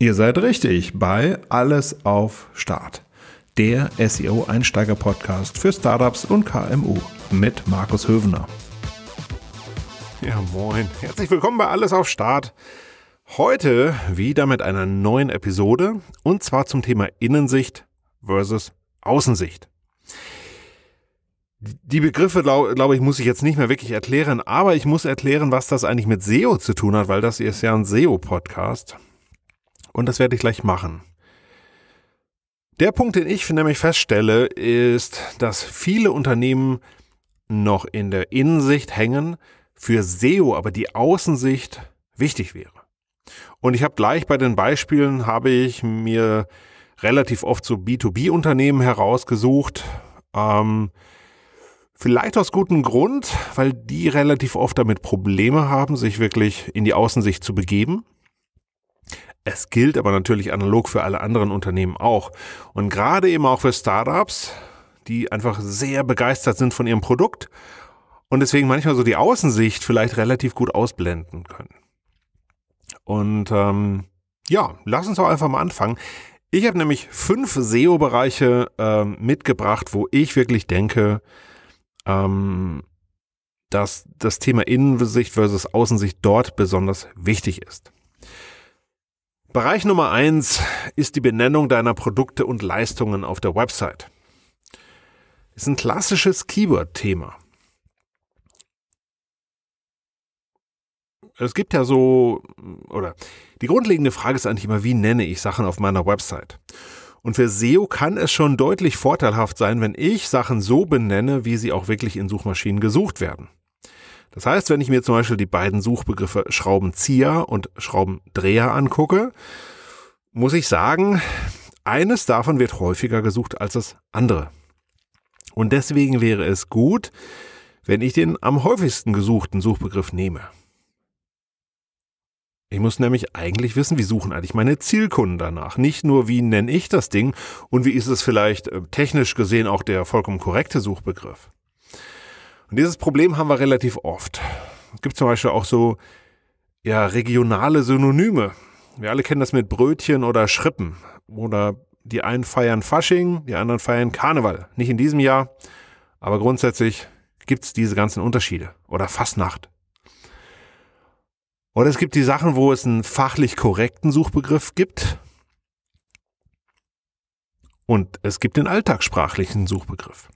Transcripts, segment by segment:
Ihr seid richtig bei Alles auf Start, der SEO-Einsteiger-Podcast für Startups und KMU mit Markus Hövener. Ja, moin. Herzlich willkommen bei Alles auf Start. Heute wieder mit einer neuen Episode und zwar zum Thema Innensicht versus Außensicht. Die Begriffe, glaube glaub ich, muss ich jetzt nicht mehr wirklich erklären, aber ich muss erklären, was das eigentlich mit SEO zu tun hat, weil das ist ja ein SEO-Podcast. Und das werde ich gleich machen. Der Punkt, den ich nämlich feststelle, ist, dass viele Unternehmen noch in der Innensicht hängen, für SEO aber die Außensicht wichtig wäre. Und ich habe gleich bei den Beispielen, habe ich mir relativ oft so B2B-Unternehmen herausgesucht. Ähm, vielleicht aus gutem Grund, weil die relativ oft damit Probleme haben, sich wirklich in die Außensicht zu begeben. Es gilt aber natürlich analog für alle anderen Unternehmen auch. Und gerade eben auch für Startups, die einfach sehr begeistert sind von ihrem Produkt und deswegen manchmal so die Außensicht vielleicht relativ gut ausblenden können. Und ähm, ja, lass uns doch einfach mal anfangen. Ich habe nämlich fünf SEO-Bereiche äh, mitgebracht, wo ich wirklich denke, ähm, dass das Thema Innensicht versus Außensicht dort besonders wichtig ist. Bereich Nummer eins ist die Benennung deiner Produkte und Leistungen auf der Website. Ist ein klassisches Keyword-Thema. Es gibt ja so, oder die grundlegende Frage ist eigentlich immer, wie nenne ich Sachen auf meiner Website? Und für SEO kann es schon deutlich vorteilhaft sein, wenn ich Sachen so benenne, wie sie auch wirklich in Suchmaschinen gesucht werden. Das heißt, wenn ich mir zum Beispiel die beiden Suchbegriffe Schraubenzieher und Schraubendreher angucke, muss ich sagen, eines davon wird häufiger gesucht als das andere. Und deswegen wäre es gut, wenn ich den am häufigsten gesuchten Suchbegriff nehme. Ich muss nämlich eigentlich wissen, wie suchen eigentlich meine Zielkunden danach. Nicht nur, wie nenne ich das Ding und wie ist es vielleicht äh, technisch gesehen auch der vollkommen korrekte Suchbegriff. Und dieses Problem haben wir relativ oft. Es gibt zum Beispiel auch so ja, regionale Synonyme. Wir alle kennen das mit Brötchen oder Schrippen. Oder die einen feiern Fasching, die anderen feiern Karneval. Nicht in diesem Jahr, aber grundsätzlich gibt es diese ganzen Unterschiede. Oder Fastnacht. Oder es gibt die Sachen, wo es einen fachlich korrekten Suchbegriff gibt. Und es gibt den alltagssprachlichen Suchbegriff.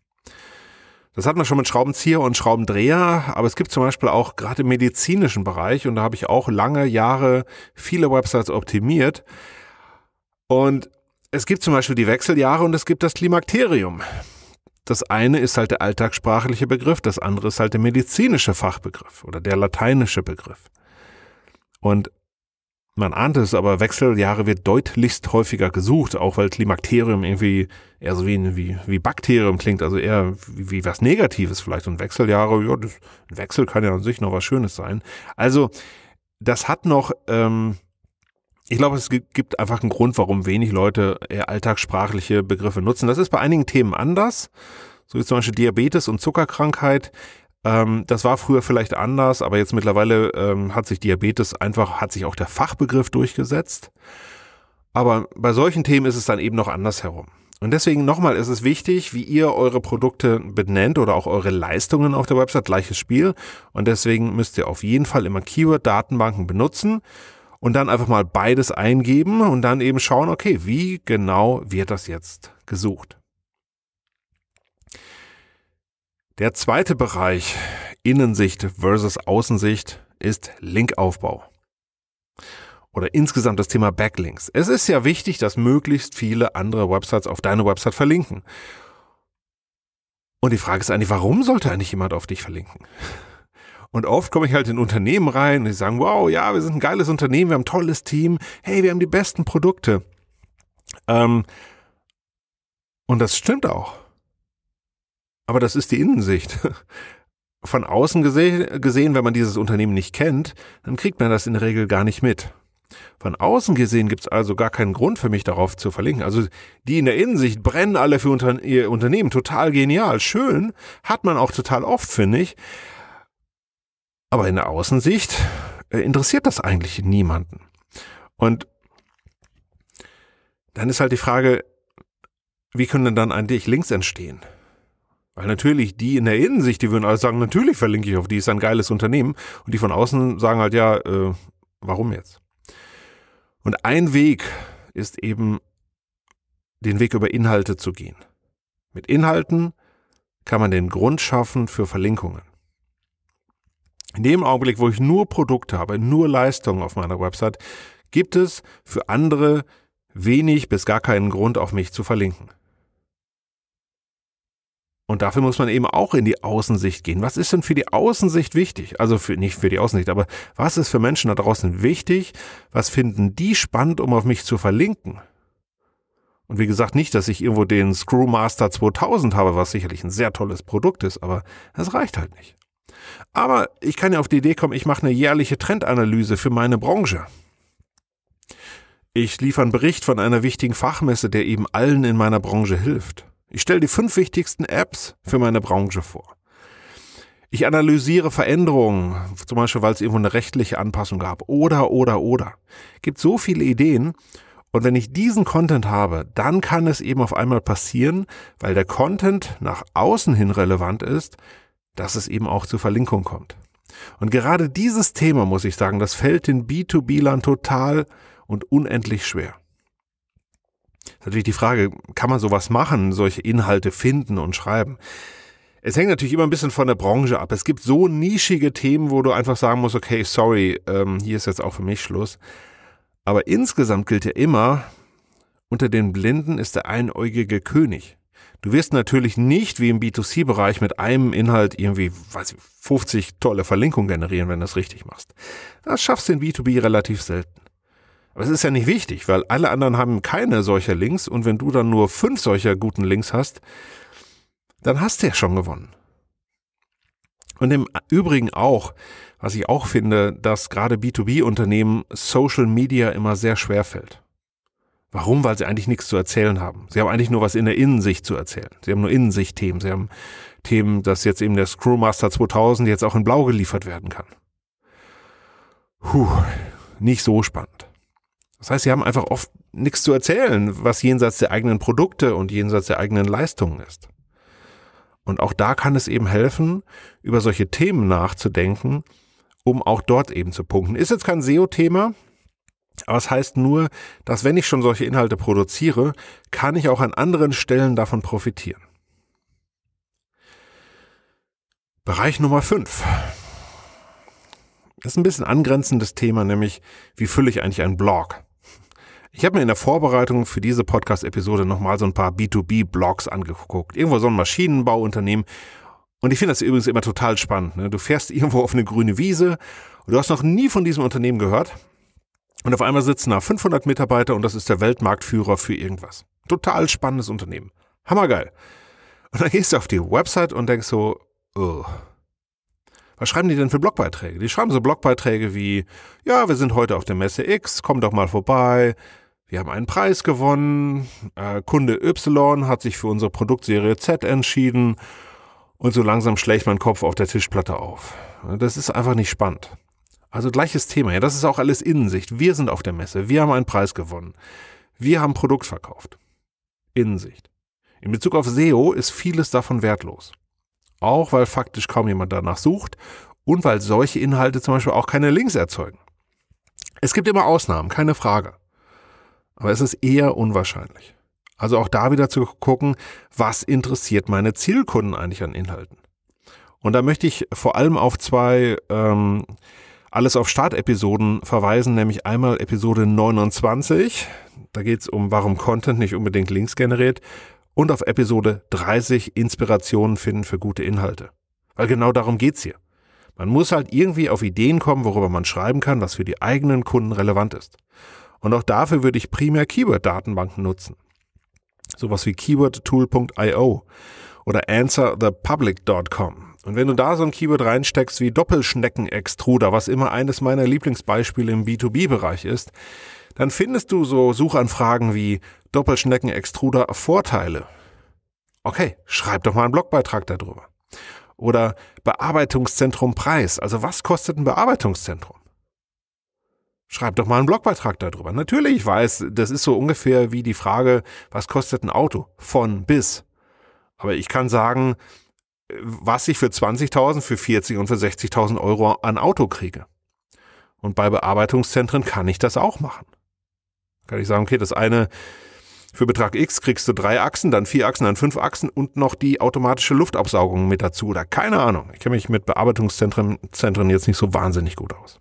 Das hat man schon mit Schraubenzieher und Schraubendreher, aber es gibt zum Beispiel auch gerade im medizinischen Bereich, und da habe ich auch lange Jahre viele Websites optimiert. Und es gibt zum Beispiel die Wechseljahre und es gibt das Klimakterium. Das eine ist halt der alltagssprachliche Begriff, das andere ist halt der medizinische Fachbegriff oder der lateinische Begriff. Und man ahnt es, aber Wechseljahre wird deutlichst häufiger gesucht, auch weil Klimakterium irgendwie eher so wie, wie, wie Bakterium klingt, also eher wie, wie was Negatives vielleicht. Und Wechseljahre, ja, das, ein Wechsel kann ja an sich noch was Schönes sein. Also, das hat noch, ähm, ich glaube, es gibt einfach einen Grund, warum wenig Leute eher alltagssprachliche Begriffe nutzen. Das ist bei einigen Themen anders so wie zum Beispiel Diabetes und Zuckerkrankheit, ähm, das war früher vielleicht anders, aber jetzt mittlerweile ähm, hat sich Diabetes einfach, hat sich auch der Fachbegriff durchgesetzt. Aber bei solchen Themen ist es dann eben noch anders herum. Und deswegen nochmal, ist es wichtig, wie ihr eure Produkte benennt oder auch eure Leistungen auf der Website, gleiches Spiel. Und deswegen müsst ihr auf jeden Fall immer Keyword-Datenbanken benutzen und dann einfach mal beides eingeben und dann eben schauen, okay, wie genau wird das jetzt gesucht. Der zweite Bereich Innensicht versus Außensicht ist Linkaufbau oder insgesamt das Thema Backlinks. Es ist ja wichtig, dass möglichst viele andere Websites auf deine Website verlinken. Und die Frage ist eigentlich, warum sollte eigentlich jemand auf dich verlinken? Und oft komme ich halt in Unternehmen rein und die sagen, wow, ja, wir sind ein geiles Unternehmen, wir haben ein tolles Team, hey, wir haben die besten Produkte. Ähm, und das stimmt auch. Aber das ist die Innensicht. Von außen gese gesehen, wenn man dieses Unternehmen nicht kennt, dann kriegt man das in der Regel gar nicht mit. Von außen gesehen gibt es also gar keinen Grund für mich darauf zu verlinken. Also die in der Innensicht brennen alle für unter ihr Unternehmen. Total genial, schön, hat man auch total oft, finde ich. Aber in der Außensicht äh, interessiert das eigentlich niemanden. Und dann ist halt die Frage, wie können denn dann eigentlich Links entstehen? Weil natürlich die in der Innensicht, die würden alles sagen, natürlich verlinke ich auf die, ist ein geiles Unternehmen. Und die von außen sagen halt, ja, äh, warum jetzt? Und ein Weg ist eben, den Weg über Inhalte zu gehen. Mit Inhalten kann man den Grund schaffen für Verlinkungen. In dem Augenblick, wo ich nur Produkte habe, nur Leistungen auf meiner Website, gibt es für andere wenig bis gar keinen Grund, auf mich zu verlinken. Und dafür muss man eben auch in die Außensicht gehen. Was ist denn für die Außensicht wichtig? Also für, nicht für die Außensicht, aber was ist für Menschen da draußen wichtig? Was finden die spannend, um auf mich zu verlinken? Und wie gesagt, nicht, dass ich irgendwo den Screwmaster 2000 habe, was sicherlich ein sehr tolles Produkt ist, aber das reicht halt nicht. Aber ich kann ja auf die Idee kommen, ich mache eine jährliche Trendanalyse für meine Branche. Ich liefere einen Bericht von einer wichtigen Fachmesse, der eben allen in meiner Branche hilft. Ich stelle die fünf wichtigsten Apps für meine Branche vor. Ich analysiere Veränderungen, zum Beispiel, weil es irgendwo eine rechtliche Anpassung gab. Oder, oder, oder. Gibt so viele Ideen. Und wenn ich diesen Content habe, dann kann es eben auf einmal passieren, weil der Content nach außen hin relevant ist, dass es eben auch zur Verlinkung kommt. Und gerade dieses Thema, muss ich sagen, das fällt den B2B-Lern total und unendlich schwer. Ist natürlich die Frage, kann man sowas machen, solche Inhalte finden und schreiben? Es hängt natürlich immer ein bisschen von der Branche ab. Es gibt so nischige Themen, wo du einfach sagen musst, okay, sorry, ähm, hier ist jetzt auch für mich Schluss. Aber insgesamt gilt ja immer, unter den Blinden ist der einäugige König. Du wirst natürlich nicht wie im B2C-Bereich mit einem Inhalt irgendwie, weiß ich, 50 tolle Verlinkungen generieren, wenn du das richtig machst. Das schaffst du in B2B relativ selten. Aber es ist ja nicht wichtig, weil alle anderen haben keine solcher Links und wenn du dann nur fünf solcher guten Links hast, dann hast du ja schon gewonnen. Und im Übrigen auch, was ich auch finde, dass gerade B2B-Unternehmen Social Media immer sehr schwer fällt. Warum? Weil sie eigentlich nichts zu erzählen haben. Sie haben eigentlich nur was in der Innensicht zu erzählen. Sie haben nur Innensicht-Themen. Sie haben Themen, dass jetzt eben der Screwmaster 2000 jetzt auch in Blau geliefert werden kann. Puh, nicht so spannend. Das heißt, sie haben einfach oft nichts zu erzählen, was jenseits der eigenen Produkte und jenseits der eigenen Leistungen ist. Und auch da kann es eben helfen, über solche Themen nachzudenken, um auch dort eben zu punkten. Ist jetzt kein SEO-Thema, aber es heißt nur, dass wenn ich schon solche Inhalte produziere, kann ich auch an anderen Stellen davon profitieren. Bereich Nummer 5. Das ist ein bisschen angrenzendes Thema, nämlich wie fülle ich eigentlich einen Blog? Ich habe mir in der Vorbereitung für diese Podcast-Episode nochmal so ein paar B2B-Blogs angeguckt. Irgendwo so ein Maschinenbauunternehmen. Und ich finde das übrigens immer total spannend. Ne? Du fährst irgendwo auf eine grüne Wiese und du hast noch nie von diesem Unternehmen gehört. Und auf einmal sitzen da 500 Mitarbeiter und das ist der Weltmarktführer für irgendwas. Total spannendes Unternehmen. Hammergeil. Und dann gehst du auf die Website und denkst so, oh, was schreiben die denn für Blogbeiträge? Die schreiben so Blogbeiträge wie, ja, wir sind heute auf der Messe X, komm doch mal vorbei, wir haben einen Preis gewonnen, äh, Kunde Y hat sich für unsere Produktserie Z entschieden und so langsam schlägt mein Kopf auf der Tischplatte auf. Das ist einfach nicht spannend. Also gleiches Thema. Ja, das ist auch alles Innensicht. Wir sind auf der Messe. Wir haben einen Preis gewonnen. Wir haben Produkt verkauft. Innensicht. In Bezug auf SEO ist vieles davon wertlos. Auch weil faktisch kaum jemand danach sucht und weil solche Inhalte zum Beispiel auch keine Links erzeugen. Es gibt immer Ausnahmen, keine Frage. Aber es ist eher unwahrscheinlich. Also auch da wieder zu gucken, was interessiert meine Zielkunden eigentlich an Inhalten. Und da möchte ich vor allem auf zwei ähm, alles auf Start-Episoden verweisen, nämlich einmal Episode 29, da geht es um, warum Content nicht unbedingt Links generiert, und auf Episode 30 Inspirationen finden für gute Inhalte. Weil genau darum geht es hier. Man muss halt irgendwie auf Ideen kommen, worüber man schreiben kann, was für die eigenen Kunden relevant ist. Und auch dafür würde ich primär Keyword-Datenbanken nutzen. Sowas wie keywordtool.io oder answerthepublic.com. Und wenn du da so ein Keyword reinsteckst wie Doppelschneckenextruder, was immer eines meiner Lieblingsbeispiele im B2B-Bereich ist, dann findest du so Suchanfragen wie Doppelschneckenextruder Vorteile. Okay, schreib doch mal einen Blogbeitrag darüber. Oder Bearbeitungszentrum Preis. Also was kostet ein Bearbeitungszentrum? Schreib doch mal einen Blogbeitrag darüber. Natürlich, ich weiß, das ist so ungefähr wie die Frage, was kostet ein Auto? Von bis. Aber ich kann sagen, was ich für 20.000, für 40 und für 60.000 Euro an Auto kriege. Und bei Bearbeitungszentren kann ich das auch machen. Kann ich sagen, okay, das eine für Betrag X kriegst du drei Achsen, dann vier Achsen, dann fünf Achsen und noch die automatische Luftabsaugung mit dazu oder keine Ahnung. Ich kenne mich mit Bearbeitungszentren Zentren jetzt nicht so wahnsinnig gut aus.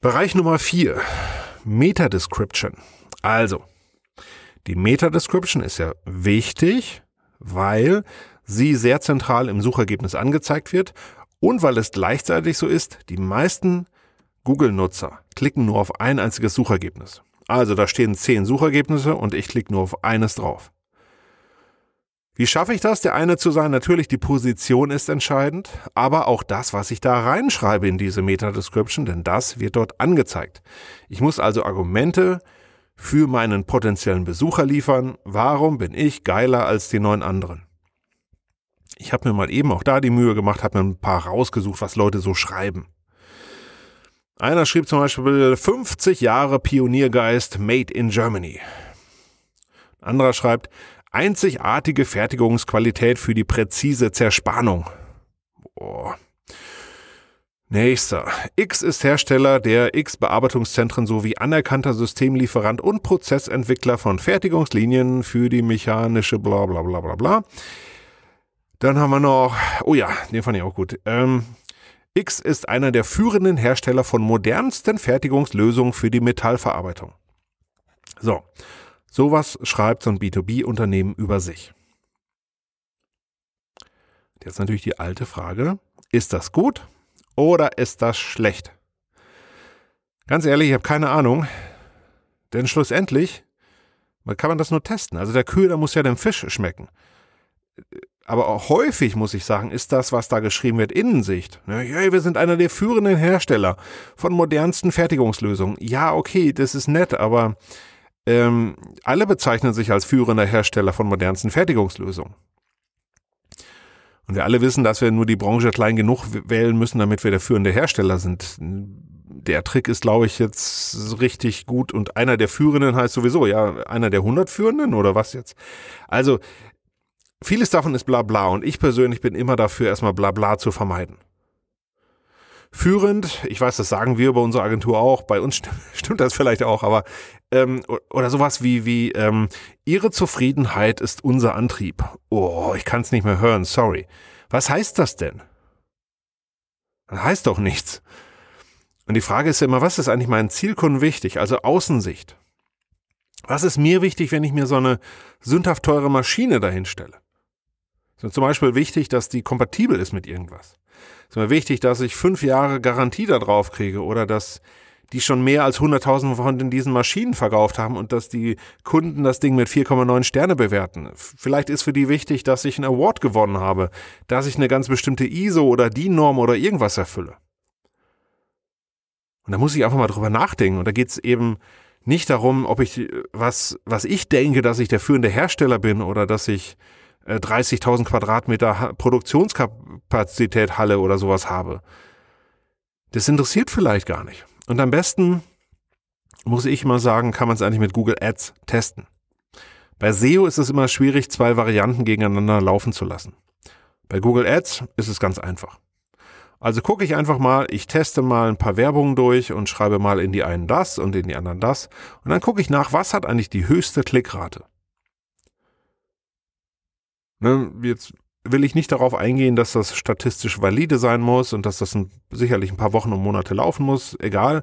Bereich Nummer vier Meta-Description. Also, die Meta-Description ist ja wichtig, weil sie sehr zentral im Suchergebnis angezeigt wird und weil es gleichzeitig so ist, die meisten Google-Nutzer klicken nur auf ein einziges Suchergebnis. Also da stehen zehn Suchergebnisse und ich klicke nur auf eines drauf. Wie schaffe ich das, der eine zu sein? Natürlich, die Position ist entscheidend, aber auch das, was ich da reinschreibe in diese Meta-Description, denn das wird dort angezeigt. Ich muss also Argumente für meinen potenziellen Besucher liefern, warum bin ich geiler als die neun anderen. Ich habe mir mal eben auch da die Mühe gemacht, habe mir ein paar rausgesucht, was Leute so schreiben. Einer schrieb zum Beispiel 50 Jahre Pioniergeist Made in Germany. Ein anderer schreibt, Einzigartige Fertigungsqualität für die präzise Zerspannung. Boah. Nächster. X ist Hersteller der X-Bearbeitungszentren sowie anerkannter Systemlieferant und Prozessentwickler von Fertigungslinien für die mechanische bla bla bla bla bla. Dann haben wir noch, oh ja, den fand ich auch gut. Ähm, X ist einer der führenden Hersteller von modernsten Fertigungslösungen für die Metallverarbeitung. So, Sowas schreibt so ein B2B-Unternehmen über sich. Jetzt natürlich die alte Frage, ist das gut oder ist das schlecht? Ganz ehrlich, ich habe keine Ahnung, denn schlussendlich kann man das nur testen. Also der Köder muss ja dem Fisch schmecken. Aber auch häufig, muss ich sagen, ist das, was da geschrieben wird, Innensicht. Hey, wir sind einer der führenden Hersteller von modernsten Fertigungslösungen. Ja, okay, das ist nett, aber ähm, alle bezeichnen sich als führender Hersteller von modernsten Fertigungslösungen. Und wir alle wissen, dass wir nur die Branche klein genug wählen müssen, damit wir der führende Hersteller sind. Der Trick ist, glaube ich, jetzt richtig gut. Und einer der Führenden heißt sowieso, ja, einer der 100 Führenden oder was jetzt? Also, vieles davon ist Blabla. Und ich persönlich bin immer dafür, erstmal Blabla zu vermeiden führend. Ich weiß, das sagen wir bei unserer Agentur auch. Bei uns stimmt das vielleicht auch, aber ähm, oder sowas wie wie ähm, Ihre Zufriedenheit ist unser Antrieb. Oh, ich kann es nicht mehr hören. Sorry. Was heißt das denn? Das heißt doch nichts. Und die Frage ist ja immer, was ist eigentlich meinen Zielkunden wichtig? Also Außensicht. Was ist mir wichtig, wenn ich mir so eine sündhaft teure Maschine dahin stelle? Ist mir zum Beispiel wichtig, dass die kompatibel ist mit irgendwas ist mir wichtig, dass ich fünf Jahre Garantie da drauf kriege oder dass die schon mehr als 100.000 von diesen Maschinen verkauft haben und dass die Kunden das Ding mit 4,9 Sterne bewerten. Vielleicht ist für die wichtig, dass ich einen Award gewonnen habe, dass ich eine ganz bestimmte ISO oder DIN-Norm oder irgendwas erfülle. Und da muss ich einfach mal drüber nachdenken. Und da geht es eben nicht darum, ob ich äh, was, was ich denke, dass ich der führende Hersteller bin oder dass ich 30.000 äh, Quadratmeter Produktionskapazität Halle oder sowas habe. Das interessiert vielleicht gar nicht. Und am besten, muss ich mal sagen, kann man es eigentlich mit Google Ads testen. Bei SEO ist es immer schwierig, zwei Varianten gegeneinander laufen zu lassen. Bei Google Ads ist es ganz einfach. Also gucke ich einfach mal, ich teste mal ein paar Werbungen durch und schreibe mal in die einen das und in die anderen das. Und dann gucke ich nach, was hat eigentlich die höchste Klickrate. Ne, jetzt will ich nicht darauf eingehen, dass das statistisch valide sein muss und dass das ein, sicherlich ein paar Wochen und Monate laufen muss, egal.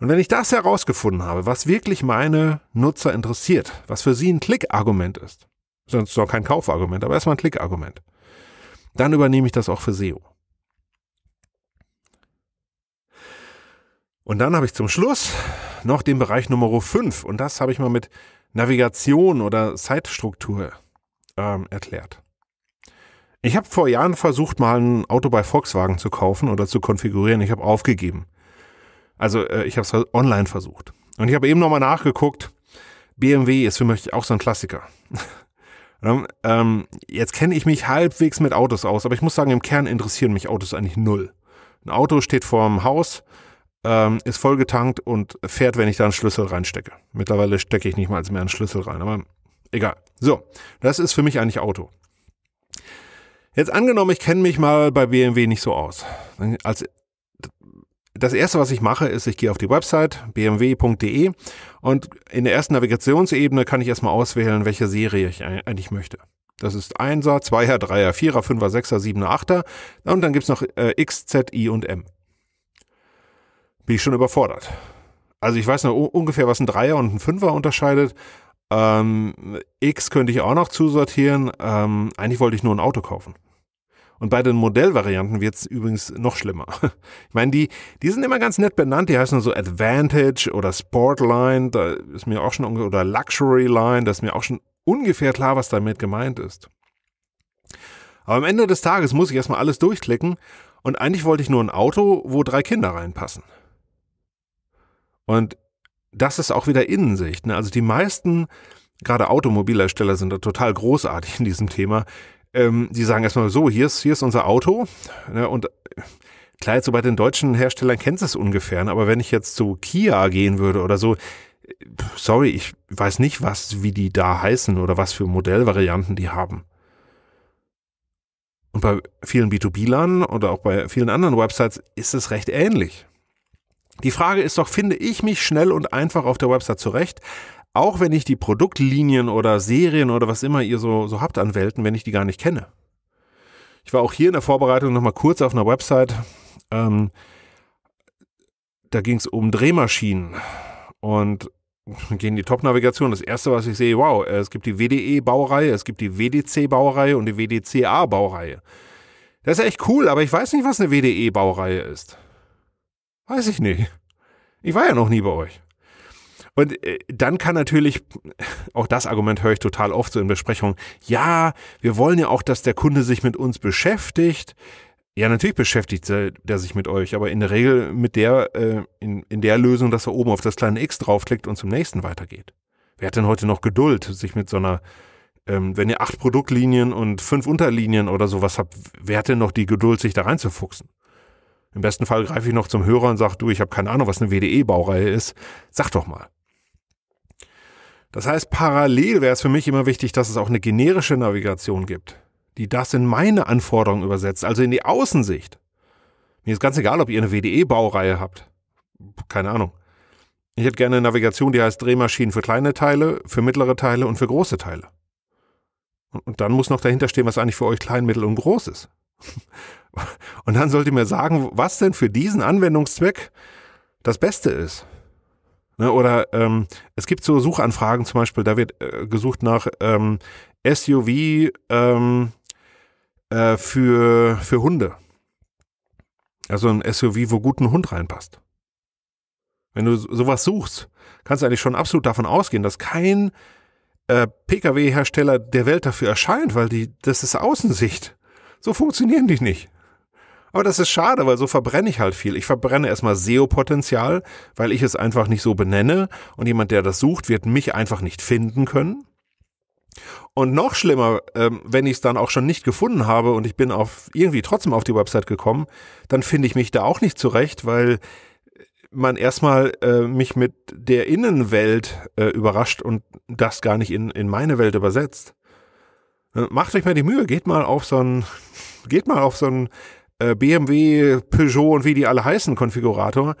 Und wenn ich das herausgefunden habe, was wirklich meine Nutzer interessiert, was für sie ein Klickargument ist, sonst doch kein Kaufargument, aber erstmal ein Klickargument, dann übernehme ich das auch für SEO. Und dann habe ich zum Schluss noch den Bereich Nummer 5 und das habe ich mal mit Navigation oder Site-Struktur ähm, erklärt. Ich habe vor Jahren versucht, mal ein Auto bei Volkswagen zu kaufen oder zu konfigurieren. Ich habe aufgegeben. Also äh, ich habe es online versucht. Und ich habe eben nochmal nachgeguckt. BMW ist für mich auch so ein Klassiker. Ähm, ähm, jetzt kenne ich mich halbwegs mit Autos aus, aber ich muss sagen, im Kern interessieren mich Autos eigentlich null. Ein Auto steht vorm Haus, ähm, ist vollgetankt und fährt, wenn ich da einen Schlüssel reinstecke. Mittlerweile stecke ich nicht mal mehr einen Schlüssel rein, aber Egal. So, das ist für mich eigentlich Auto. Jetzt angenommen, ich kenne mich mal bei BMW nicht so aus. Als das erste, was ich mache, ist, ich gehe auf die Website bmw.de und in der ersten Navigationsebene kann ich erstmal auswählen, welche Serie ich eigentlich möchte. Das ist 1er, 2er, 3er, 4er, 5er, 6er, 7er, 8er und dann gibt es noch äh, X, Z, I und M. Bin ich schon überfordert. Also ich weiß noch ungefähr, was ein 3er und ein 5er unterscheidet. Ähm, X könnte ich auch noch zusortieren. Ähm, eigentlich wollte ich nur ein Auto kaufen. Und bei den Modellvarianten wird's übrigens noch schlimmer. Ich meine, die, die sind immer ganz nett benannt. Die heißen so Advantage oder Sportline, da ist mir auch schon oder Luxury Line, da ist mir auch schon ungefähr klar, was damit gemeint ist. Aber am Ende des Tages muss ich erstmal alles durchklicken und eigentlich wollte ich nur ein Auto, wo drei Kinder reinpassen. Und das ist auch wieder Innensicht. Ne? Also die meisten, gerade Automobilhersteller, sind da total großartig in diesem Thema. Ähm, die sagen erstmal so, hier ist, hier ist unser Auto. Ne? Und klar, jetzt so bei den deutschen Herstellern kennt es ungefähr, ne? aber wenn ich jetzt zu Kia gehen würde oder so, äh, sorry, ich weiß nicht, was, wie die da heißen oder was für Modellvarianten die haben. Und bei vielen B2B-Lern oder auch bei vielen anderen Websites ist es recht ähnlich. Die Frage ist doch, finde ich mich schnell und einfach auf der Website zurecht? Auch wenn ich die Produktlinien oder Serien oder was immer ihr so, so habt an Welten, wenn ich die gar nicht kenne. Ich war auch hier in der Vorbereitung nochmal kurz auf einer Website. Ähm, da ging es um Drehmaschinen. Und gehen die Top-Navigation. Das erste, was ich sehe, wow, es gibt die WDE-Baureihe, es gibt die WDC-Baureihe und die WDCA-Baureihe. Das ist echt cool, aber ich weiß nicht, was eine WDE-Baureihe ist. Weiß ich nicht. Ich war ja noch nie bei euch. Und äh, dann kann natürlich, auch das Argument höre ich total oft so in Besprechungen, ja, wir wollen ja auch, dass der Kunde sich mit uns beschäftigt. Ja, natürlich beschäftigt der sich mit euch, aber in der Regel mit der, äh, in, in der Lösung, dass er oben auf das kleine X draufklickt und zum nächsten weitergeht. Wer hat denn heute noch Geduld, sich mit so einer, ähm, wenn ihr acht Produktlinien und fünf Unterlinien oder sowas habt, wer hat denn noch die Geduld, sich da reinzufuchsen? Im besten Fall greife ich noch zum Hörer und sage, du, ich habe keine Ahnung, was eine WDE-Baureihe ist. Sag doch mal. Das heißt, parallel wäre es für mich immer wichtig, dass es auch eine generische Navigation gibt, die das in meine Anforderungen übersetzt, also in die Außensicht. Mir ist ganz egal, ob ihr eine WDE-Baureihe habt. Keine Ahnung. Ich hätte gerne eine Navigation, die heißt Drehmaschinen für kleine Teile, für mittlere Teile und für große Teile. Und dann muss noch dahinter stehen, was eigentlich für euch klein, mittel und groß ist. Und dann sollte ihr mir sagen, was denn für diesen Anwendungszweck das Beste ist. Ne, oder ähm, es gibt so Suchanfragen zum Beispiel, da wird äh, gesucht nach ähm, SUV ähm, äh, für, für Hunde. Also ein SUV, wo gut ein Hund reinpasst. Wenn du sowas suchst, kannst du eigentlich schon absolut davon ausgehen, dass kein äh, Pkw-Hersteller der Welt dafür erscheint, weil die, das ist Außensicht. So funktionieren die nicht. Aber das ist schade, weil so verbrenne ich halt viel. Ich verbrenne erstmal SEO-Potenzial, weil ich es einfach nicht so benenne und jemand, der das sucht, wird mich einfach nicht finden können. Und noch schlimmer, ähm, wenn ich es dann auch schon nicht gefunden habe und ich bin auf irgendwie trotzdem auf die Website gekommen, dann finde ich mich da auch nicht zurecht, weil man erstmal äh, mich mit der Innenwelt äh, überrascht und das gar nicht in, in meine Welt übersetzt. Äh, macht euch mal die Mühe, geht mal auf so ein, geht mal auf so ein äh, BMW, Peugeot und wie die alle heißen Konfigurator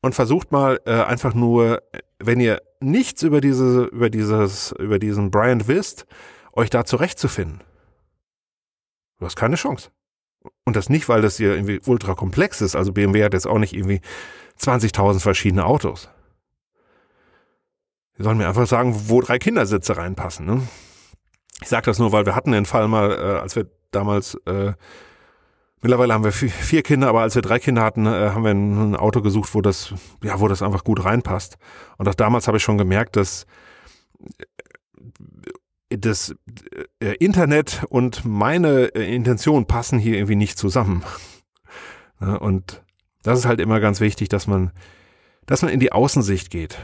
und versucht mal äh, einfach nur, äh, wenn ihr nichts über diese, über dieses, über diesen Bryant wisst, euch da zurechtzufinden. Du hast keine Chance. Und das nicht, weil das hier irgendwie ultra komplex ist. Also BMW hat jetzt auch nicht irgendwie 20.000 verschiedene Autos. Die sollen mir einfach sagen, wo drei Kindersitze reinpassen. Ne? Ich sage das nur, weil wir hatten den Fall mal, äh, als wir damals äh, Mittlerweile haben wir vier Kinder, aber als wir drei Kinder hatten, äh, haben wir ein Auto gesucht, wo das, ja, wo das einfach gut reinpasst. Und auch damals habe ich schon gemerkt, dass äh, das äh, Internet und meine äh, Intention passen hier irgendwie nicht zusammen. Und das ist halt immer ganz wichtig, dass man, dass man in die Außensicht geht.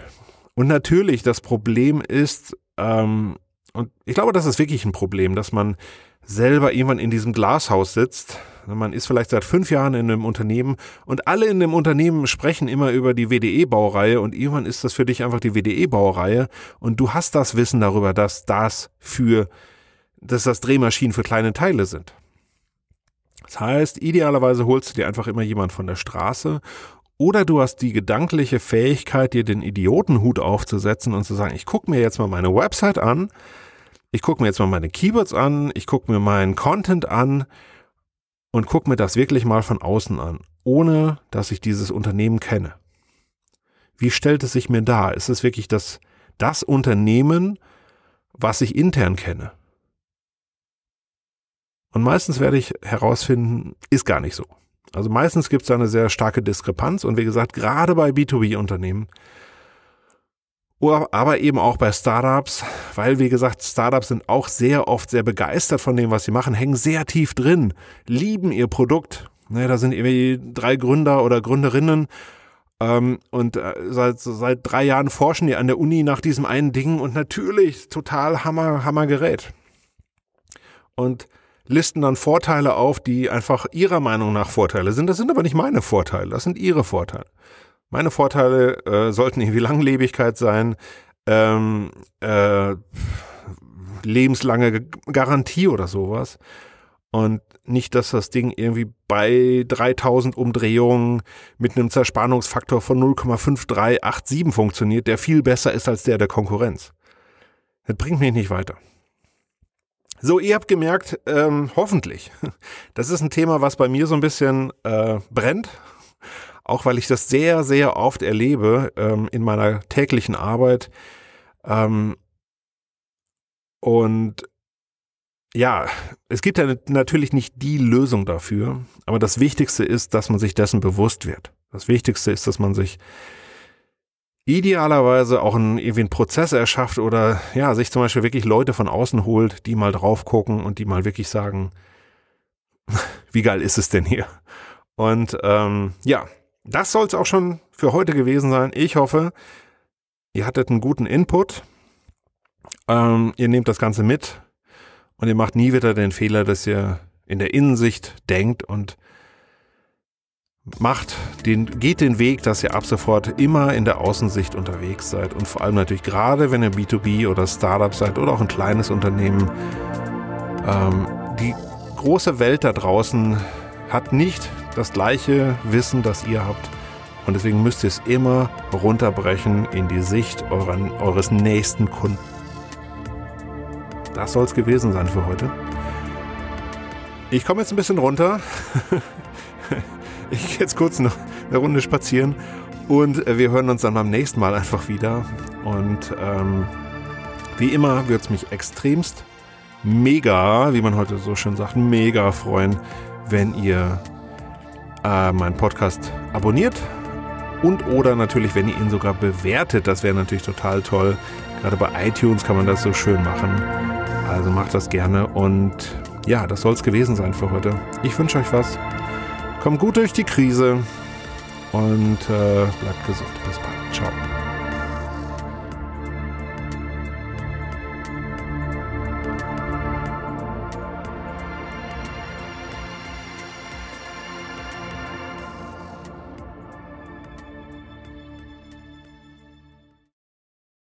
Und natürlich, das Problem ist, ähm, und ich glaube, das ist wirklich ein Problem, dass man selber irgendwann in diesem Glashaus sitzt. Man ist vielleicht seit fünf Jahren in einem Unternehmen und alle in dem Unternehmen sprechen immer über die WDE-Baureihe und irgendwann ist das für dich einfach die WDE-Baureihe und du hast das Wissen darüber, dass das für, dass das Drehmaschinen für kleine Teile sind. Das heißt, idealerweise holst du dir einfach immer jemand von der Straße oder du hast die gedankliche Fähigkeit, dir den Idiotenhut aufzusetzen und zu sagen, ich gucke mir jetzt mal meine Website an, ich gucke mir jetzt mal meine Keywords an, ich gucke mir meinen Content an und gucke mir das wirklich mal von außen an, ohne dass ich dieses Unternehmen kenne. Wie stellt es sich mir dar? Ist es wirklich das, das Unternehmen, was ich intern kenne? Und meistens werde ich herausfinden, ist gar nicht so. Also meistens gibt es da eine sehr starke Diskrepanz und wie gesagt, gerade bei B2B-Unternehmen, aber eben auch bei Startups, weil wie gesagt, Startups sind auch sehr oft sehr begeistert von dem, was sie machen, hängen sehr tief drin, lieben ihr Produkt. Ne, da sind irgendwie drei Gründer oder Gründerinnen ähm, und äh, seit, seit drei Jahren forschen die an der Uni nach diesem einen Ding und natürlich total hammer, Hammergerät. Und listen dann Vorteile auf, die einfach ihrer Meinung nach Vorteile sind. Das sind aber nicht meine Vorteile, das sind ihre Vorteile. Meine Vorteile äh, sollten irgendwie Langlebigkeit sein, ähm, äh, lebenslange G Garantie oder sowas. Und nicht, dass das Ding irgendwie bei 3000 Umdrehungen mit einem Zerspannungsfaktor von 0,5387 funktioniert, der viel besser ist als der der Konkurrenz. Das bringt mich nicht weiter. So, ihr habt gemerkt, ähm, hoffentlich, das ist ein Thema, was bei mir so ein bisschen äh, brennt, auch weil ich das sehr, sehr oft erlebe ähm, in meiner täglichen Arbeit. Ähm, und ja, es gibt ja natürlich nicht die Lösung dafür, aber das Wichtigste ist, dass man sich dessen bewusst wird. Das Wichtigste ist, dass man sich idealerweise auch einen, irgendwie einen Prozess erschafft oder ja, sich zum Beispiel wirklich Leute von außen holt, die mal drauf gucken und die mal wirklich sagen, wie geil ist es denn hier? Und ähm, ja, das soll es auch schon für heute gewesen sein. Ich hoffe, ihr hattet einen guten Input. Ähm, ihr nehmt das Ganze mit und ihr macht nie wieder den Fehler, dass ihr in der Innensicht denkt und macht den, geht den Weg, dass ihr ab sofort immer in der Außensicht unterwegs seid und vor allem natürlich gerade, wenn ihr B2B oder Startup seid oder auch ein kleines Unternehmen, ähm, die große Welt da draußen hat nicht das gleiche Wissen, das ihr habt. Und deswegen müsst ihr es immer runterbrechen in die Sicht euren, eures nächsten Kunden. Das soll es gewesen sein für heute. Ich komme jetzt ein bisschen runter. Ich gehe jetzt kurz noch eine Runde spazieren und äh, wir hören uns dann beim nächsten Mal einfach wieder. Und ähm, wie immer würde es mich extremst mega, wie man heute so schön sagt, mega freuen, wenn ihr äh, meinen Podcast abonniert und oder natürlich, wenn ihr ihn sogar bewertet. Das wäre natürlich total toll. Gerade bei iTunes kann man das so schön machen. Also macht das gerne und ja, das soll es gewesen sein für heute. Ich wünsche euch was. Kommt gut durch die Krise und äh, bleibt gesund. Bis bald. Ciao.